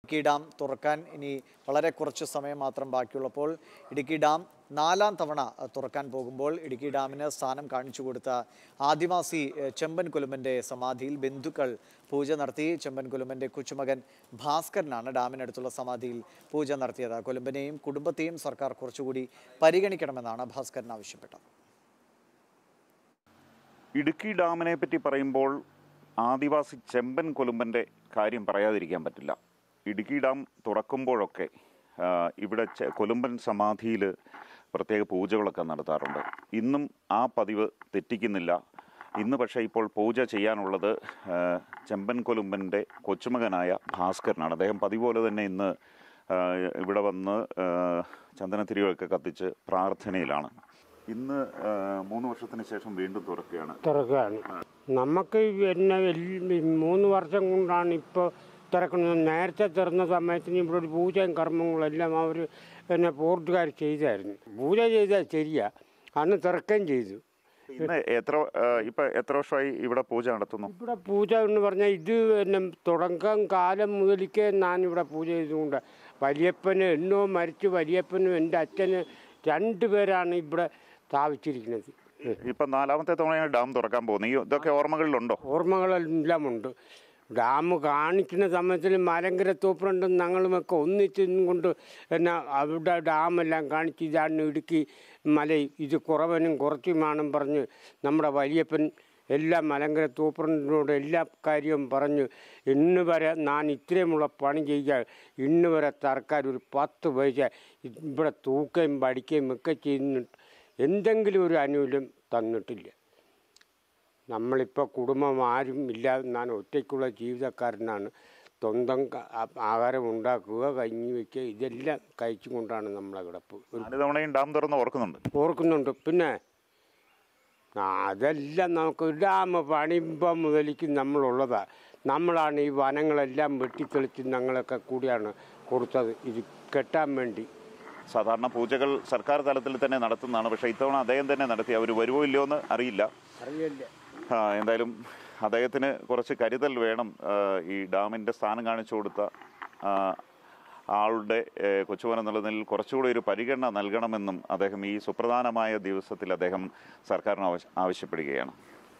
Idukki dam തുറക്കാൻ ഇനി വളരെ കുറച്ച് സമയം മാത്രം ബാക്കിയുള്ളപ്പോൾ ഇടുക്കി ഡാം നാലാം തവണ തുറക്കാൻ പോകുമ്പോൾ ഇടുക്കി ഡാമിന് സ്ഥാനം കാണിച്ചു കൊടുത്ത ആദിവാസി ചെമ്പൻ കുലുമ്പൻ്റെ സമാധിയിൽ ബന്ധുക്കൾ പൂജ നടത്തി ചെമ്പൻ കുലുമ്പൻ്റെ കൊച്ചുമകൻ ഭാസ്കരനാണ് ഡാമിനടുത്തുള്ള സമാധിയിൽ പൂജ നടത്തിയത് കുലുമ്പനെയും കുടുംബത്തെയും സർക്കാർ കുറച്ചുകൂടി പരിഗണിക്കണമെന്നാണ് ഭാസ്കരൻ ആവശ്യപ്പെട്ടത് ഇടുക്കി ഡാമിനെ പറ്റി പറയുമ്പോൾ ആദിവാസി ചെമ്പൻ കൊലുമ്പൻ്റെ കാര്യം പറയാതിരിക്കാൻ പറ്റില്ല ഇടുക്കി ഡാം തുറക്കുമ്പോഴൊക്കെ ഇവിടെ കൊലുമ്പൻ സമാധിയിൽ പ്രത്യേക പൂജകളൊക്കെ നടത്താറുണ്ട് ഇന്നും ആ പതിവ് തെറ്റിക്കുന്നില്ല ഇന്ന് പക്ഷേ ഇപ്പോൾ പൂജ ചെയ്യാനുള്ളത് ചെമ്പൻ കൊലുമ്പൻ്റെ കൊച്ചുമകനായ ഭാസ്കരനാണ് അദ്ദേഹം പതിപോലെ തന്നെ ഇന്ന് ഇവിടെ വന്ന് ചന്ദനത്തിരികളൊക്കെ കത്തിച്ച് പ്രാർത്ഥനയിലാണ് ഇന്ന് മൂന്ന് വർഷത്തിന് ശേഷം വീണ്ടും തുറക്കുകയാണ് തുറക്കുകയാണ് നമുക്ക് പിന്നെ മൂന്ന് വർഷം കൊണ്ടാണ് ഇപ്പോൾ തുറക്കുന്നത് നേരത്തെ തുറന്ന സമയത്തിന് ഇവിടെ ഒരു പൂജയും കർമ്മങ്ങളെല്ലാം അവർ എന്നെ പോർട്ടുകാർ ചെയ്തായിരുന്നു പൂജ ചെയ്താൽ ശരിയാ അന്ന് തുറക്കുകയും ചെയ്തു എത്ര ഇപ്പൊ എത്ര വർഷമായി ഇവിടെ പൂജ നടത്തുന്നു ഇവിടെ പൂജ എന്ന് പറഞ്ഞാൽ ഇത് എന്നെ തുടക്കം കാലം മുതലിക്കേ ഞാൻ ഇവിടെ പൂജ ചെയ്തുകൊണ്ട് വലിയപ്പന് എന്നോ മരിച്ചു വലിയപ്പനും എൻ്റെ അച്ഛന് രണ്ടുപേരാണ് ഇവിടെ സ്ഥാപിച്ചിരിക്കുന്നത് ഇപ്പം നാലാമത്തെ തവണയാണ് ഡാം തുറക്കാൻ പോകുന്നത് ഇതൊക്കെ ഓർമ്മകളിലുണ്ടോ ഓർമ്മകളെല്ലാം ഉണ്ട് ഡാം കാണിക്കുന്ന സമയത്തിൽ മലങ്കര തൂപ്പുണ്ടും ഞങ്ങളുമൊക്കെ ഒന്നിച്ചും കൊണ്ട് എന്നാ അവിടെ ഡാമെല്ലാം കാണിച്ച് ഇതാണ് ഇടുക്കി മല ഇത് കുറവനും കുറച്ചുമാണെന്ന് പറഞ്ഞ് നമ്മുടെ വലിയപ്പൻ എല്ലാ മലങ്കര തൂപ്പറിനോട് എല്ലാ കാര്യവും പറഞ്ഞു ഇന്ന് വരെ ഞാൻ ഇത്രയുമുള്ള പണി ചെയ്യുക ഇന്ന് വരെ സർക്കാർ ഒരു പത്ത് പൈസ ഇവിടെ തൂക്കുകയും പഠിക്കുകയും ഒക്കെ ചെയ്യുന്നു എന്തെങ്കിലും ഒരു ആനുകൂല്യം തന്നിട്ടില്ല നമ്മളിപ്പോൾ കുടുംബം ആരും ഇല്ലാതെ ഞാൻ ഒറ്റയ്ക്കുള്ള ജീവിതക്കാരനാണ് സ്വന്തം ആഹാരം ഉണ്ടാക്കുക കഞ്ഞി വയ്ക്കുക ഇതെല്ലാം കഴിച്ചും കൊണ്ടാണ് നമ്മളെ കിടപ്പ് തവണയും ഡാം തുറന്ന് ഓർക്കുന്നുണ്ട് ഓർക്കുന്നുണ്ട് പിന്നെ അതെല്ലാം നമുക്ക് ഡാം പണിയുമ്പം മുതലേക്ക് നമ്മളുള്ളതാണ് നമ്മളാണ് ഈ വനങ്ങളെല്ലാം വെട്ടിത്തെളിച്ച് ഞങ്ങളൊക്കെ കൂടിയാണ് കൊടുത്തത് ഇത് കെട്ടാൻ വേണ്ടി സാധാരണ പൂജകൾ സർക്കാർ തലത്തിൽ തന്നെ നടത്തുന്നതാണ് പക്ഷേ ഇത്തവണ അദ്ദേഹം തന്നെ നടത്തി അവർ വരുമോ ഇല്ലയോ എന്ന് അറിയില്ല അറിയില്ല എന്തായാലും അദ്ദേഹത്തിന് കുറച്ച് കരുതൽ വേണം ഈ ഡാമിൻ്റെ സ്ഥാനം കാണിച്ചു കൊടുത്ത ആളുടെ കൊച്ചുവനം നിലനിൽ കുറച്ചുകൂടി ഒരു പരിഗണന നൽകണമെന്നും അദ്ദേഹം ഈ സുപ്രധാനമായ ദിവസത്തിൽ അദ്ദേഹം സർക്കാരിന് ആവശ്യപ്പെടുകയാണ്